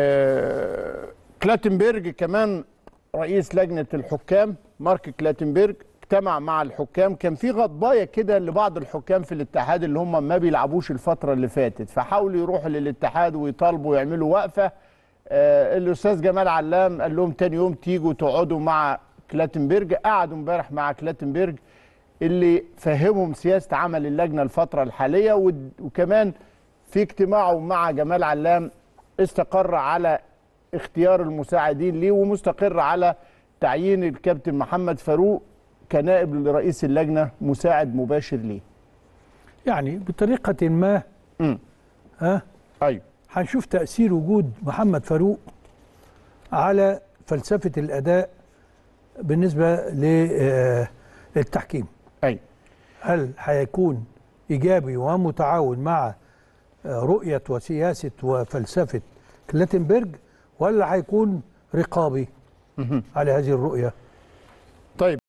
آه، كلاتنبرج كمان رئيس لجنه الحكام مارك كلاتنبرج اجتمع مع الحكام كان في غضبايه كده لبعض الحكام في الاتحاد اللي هم ما بيلعبوش الفتره اللي فاتت فحاولوا يروحوا للاتحاد ويطالبوا يعملوا وقفه آه، الاستاذ جمال علام قال لهم تاني يوم تيجوا تقعدوا مع كلاتنبرج قعدوا امبارح مع كلاتنبرج اللي فهمهم سياسه عمل اللجنه الفتره الحاليه وكمان في اجتماعه مع جمال علام استقر على اختيار المساعدين ليه ومستقر على تعيين الكابتن محمد فاروق كنائب لرئيس اللجنه مساعد مباشر ليه يعني بطريقه ما ها ايوه هنشوف تاثير وجود محمد فاروق على فلسفه الاداء بالنسبه للتحكيم ايوه هل هيكون ايجابي ومتعاون مع رؤية وسياسة وفلسفة كلاتنبرج ولا هيكون رقابي على هذه الرؤية طيب.